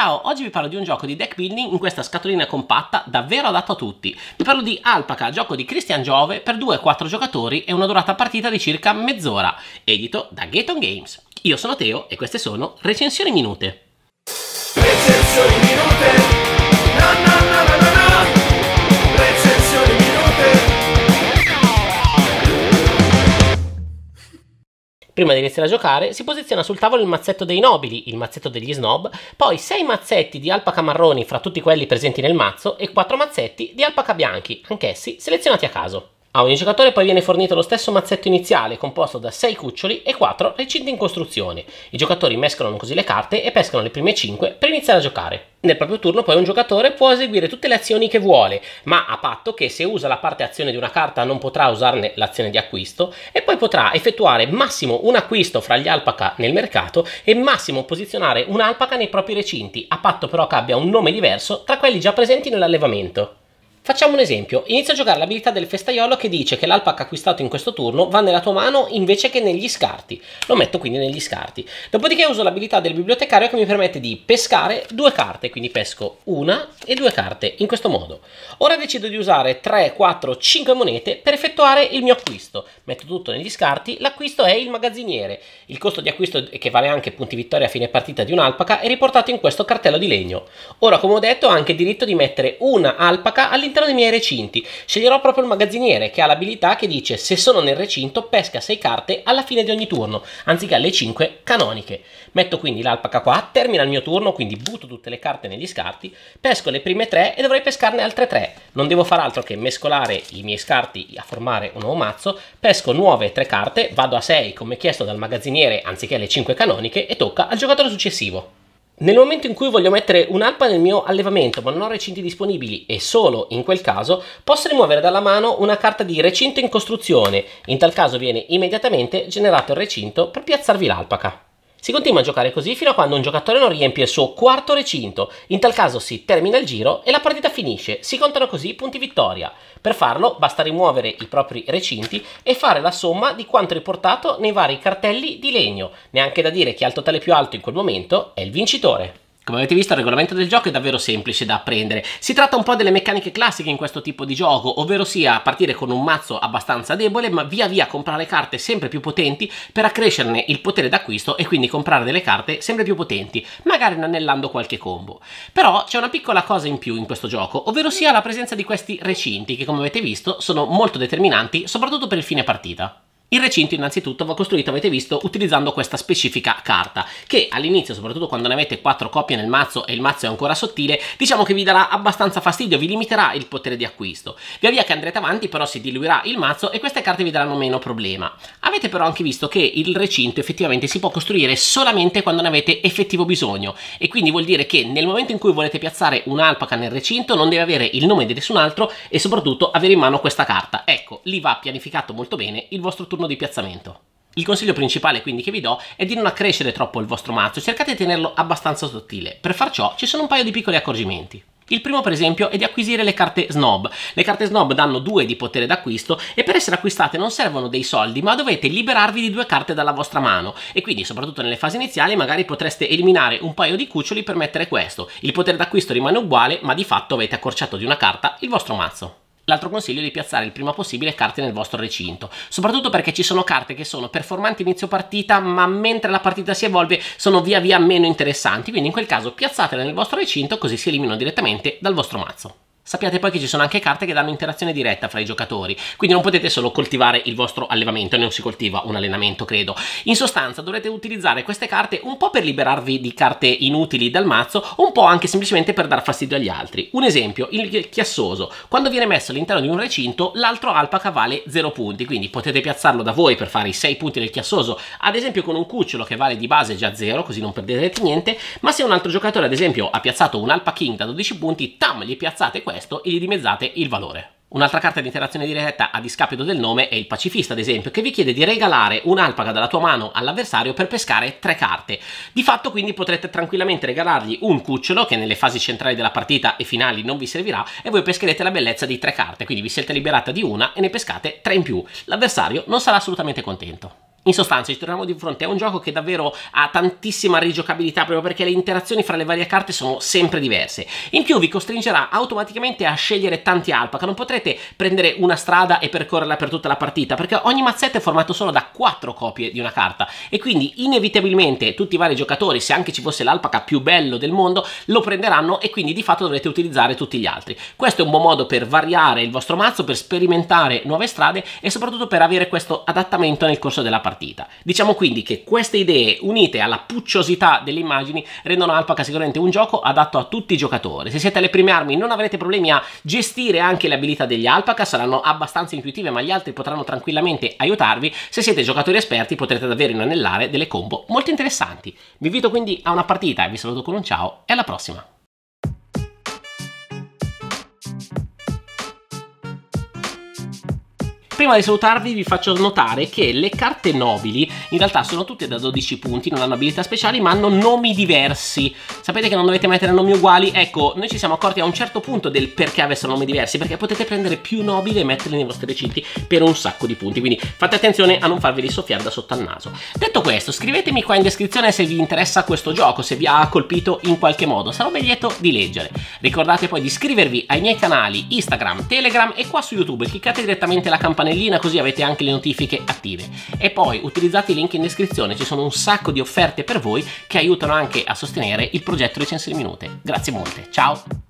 Ciao, oggi vi parlo di un gioco di deck building in questa scatolina compatta davvero adatto a tutti. Vi parlo di Alpaca, gioco di Christian Giove per 2-4 giocatori e una durata partita di circa mezz'ora, edito da Gaton Games. Io sono Teo e queste sono Recensioni Minute. Recensioni Minute! No, no, no. Prima di iniziare a giocare si posiziona sul tavolo il mazzetto dei nobili, il mazzetto degli snob, poi 6 mazzetti di alpaca marroni fra tutti quelli presenti nel mazzo e 4 mazzetti di alpaca bianchi, anch'essi selezionati a caso. A ogni giocatore poi viene fornito lo stesso mazzetto iniziale, composto da 6 cuccioli e 4 recinti in costruzione. I giocatori mescolano così le carte e pescano le prime 5 per iniziare a giocare. Nel proprio turno poi un giocatore può eseguire tutte le azioni che vuole, ma a patto che se usa la parte azione di una carta non potrà usarne l'azione di acquisto e poi potrà effettuare massimo un acquisto fra gli alpaca nel mercato e massimo posizionare un'alpaca nei propri recinti, a patto però che abbia un nome diverso tra quelli già presenti nell'allevamento. Facciamo un esempio, inizia a giocare l'abilità del festaiolo che dice che l'alpac acquistato in questo turno va nella tua mano invece che negli scarti, lo metto quindi negli scarti. Dopodiché uso l'abilità del bibliotecario che mi permette di pescare due carte, quindi pesco una e due carte in questo modo. Ora decido di usare 3, 4, 5 monete per effettuare il mio acquisto, metto tutto negli scarti, l'acquisto è il magazziniere, il costo di acquisto che vale anche punti vittoria a fine partita di un'alpaca è riportato in questo cartello di legno. Ora come ho detto ho anche diritto di mettere una alpaca all'interno all'interno dei miei recinti. Sceglierò proprio il magazziniere che ha l'abilità che dice se sono nel recinto pesca 6 carte alla fine di ogni turno, anziché alle 5 canoniche. Metto quindi l'alpaca qua, termina il mio turno, quindi butto tutte le carte negli scarti, pesco le prime 3 e dovrei pescarne altre 3. Non devo far altro che mescolare i miei scarti a formare un nuovo mazzo, pesco nuove 3 carte, vado a 6 come chiesto dal magazziniere anziché alle 5 canoniche e tocca al giocatore successivo. Nel momento in cui voglio mettere un'alpa nel mio allevamento, ma non ho recinti disponibili e solo in quel caso, posso rimuovere dalla mano una carta di recinto in costruzione. In tal caso viene immediatamente generato il recinto per piazzarvi l'alpaca. Si continua a giocare così fino a quando un giocatore non riempie il suo quarto recinto, in tal caso si termina il giro e la partita finisce, si contano così i punti vittoria. Per farlo basta rimuovere i propri recinti e fare la somma di quanto riportato nei vari cartelli di legno, neanche da dire chi ha il totale più alto in quel momento è il vincitore. Come avete visto il regolamento del gioco è davvero semplice da apprendere. Si tratta un po' delle meccaniche classiche in questo tipo di gioco, ovvero sia partire con un mazzo abbastanza debole ma via via comprare carte sempre più potenti per accrescerne il potere d'acquisto e quindi comprare delle carte sempre più potenti, magari inanellando qualche combo. Però c'è una piccola cosa in più in questo gioco, ovvero sia la presenza di questi recinti che come avete visto sono molto determinanti soprattutto per il fine partita. Il recinto innanzitutto va costruito, avete visto, utilizzando questa specifica carta che all'inizio, soprattutto quando ne avete quattro copie nel mazzo e il mazzo è ancora sottile, diciamo che vi darà abbastanza fastidio, vi limiterà il potere di acquisto. Via via che andrete avanti però si diluirà il mazzo e queste carte vi daranno meno problema. Avete però anche visto che il recinto effettivamente si può costruire solamente quando ne avete effettivo bisogno e quindi vuol dire che nel momento in cui volete piazzare un'alpaca nel recinto non deve avere il nome di nessun altro e soprattutto avere in mano questa carta. Ecco, lì va pianificato molto bene il vostro turno turno di piazzamento. Il consiglio principale quindi che vi do è di non accrescere troppo il vostro mazzo, cercate di tenerlo abbastanza sottile. Per far ciò ci sono un paio di piccoli accorgimenti. Il primo per esempio è di acquisire le carte snob. Le carte snob danno due di potere d'acquisto e per essere acquistate non servono dei soldi ma dovete liberarvi di due carte dalla vostra mano e quindi soprattutto nelle fasi iniziali magari potreste eliminare un paio di cuccioli per mettere questo. Il potere d'acquisto rimane uguale ma di fatto avete accorciato di una carta il vostro mazzo. L'altro consiglio è di piazzare il prima possibile carte nel vostro recinto, soprattutto perché ci sono carte che sono performanti inizio partita, ma mentre la partita si evolve sono via via meno interessanti, quindi in quel caso piazzatele nel vostro recinto così si eliminano direttamente dal vostro mazzo. Sappiate poi che ci sono anche carte che danno interazione diretta fra i giocatori, quindi non potete solo coltivare il vostro allevamento, non si coltiva un allenamento, credo. In sostanza dovrete utilizzare queste carte un po' per liberarvi di carte inutili dal mazzo, un po' anche semplicemente per dar fastidio agli altri. Un esempio, il chiassoso. Quando viene messo all'interno di un recinto, l'altro alpaca vale 0 punti, quindi potete piazzarlo da voi per fare i 6 punti del chiassoso, ad esempio con un cucciolo che vale di base già 0, così non perderete niente, ma se un altro giocatore ad esempio ha piazzato un alpa king da 12 punti, tam, gli piazzate questo questo e gli dimezzate il valore. Un'altra carta di interazione diretta a discapito del nome è il pacifista, ad esempio, che vi chiede di regalare un'alpaca dalla tua mano all'avversario per pescare tre carte. Di fatto, quindi, potrete tranquillamente regalargli un cucciolo, che nelle fasi centrali della partita e finali non vi servirà, e voi pescherete la bellezza di tre carte, quindi vi siete liberata di una e ne pescate tre in più. L'avversario non sarà assolutamente contento. In sostanza ci troviamo di fronte a un gioco che davvero ha tantissima rigiocabilità proprio perché le interazioni fra le varie carte sono sempre diverse. In più vi costringerà automaticamente a scegliere tanti alpaca, non potrete prendere una strada e percorrerla per tutta la partita perché ogni mazzetto è formato solo da quattro copie di una carta e quindi inevitabilmente tutti i vari giocatori, se anche ci fosse l'alpaca più bello del mondo, lo prenderanno e quindi di fatto dovrete utilizzare tutti gli altri. Questo è un buon modo per variare il vostro mazzo, per sperimentare nuove strade e soprattutto per avere questo adattamento nel corso della partita partita. Diciamo quindi che queste idee unite alla pucciosità delle immagini rendono Alpaca sicuramente un gioco adatto a tutti i giocatori. Se siete alle prime armi non avrete problemi a gestire anche le abilità degli Alpaca, saranno abbastanza intuitive ma gli altri potranno tranquillamente aiutarvi. Se siete giocatori esperti potrete davvero inanellare delle combo molto interessanti. Vi invito quindi a una partita, e vi saluto con un ciao e alla prossima! Prima di salutarvi vi faccio notare che le carte nobili in realtà sono tutte da 12 punti, non hanno abilità speciali ma hanno nomi diversi. Sapete che non dovete mettere nomi uguali? Ecco, noi ci siamo accorti a un certo punto del perché avessero nomi diversi, perché potete prendere più nobili e metterli nei vostri recinti per un sacco di punti, quindi fate attenzione a non farveli soffiare da sotto al naso. Detto questo, scrivetemi qua in descrizione se vi interessa questo gioco, se vi ha colpito in qualche modo, sarò ben lieto di leggere. Ricordate poi di iscrivervi ai miei canali Instagram, Telegram e qua su YouTube, cliccate direttamente la campanella campanellina così avete anche le notifiche attive. E poi utilizzate i link in descrizione, ci sono un sacco di offerte per voi che aiutano anche a sostenere il progetto di Minute. Grazie molte, ciao!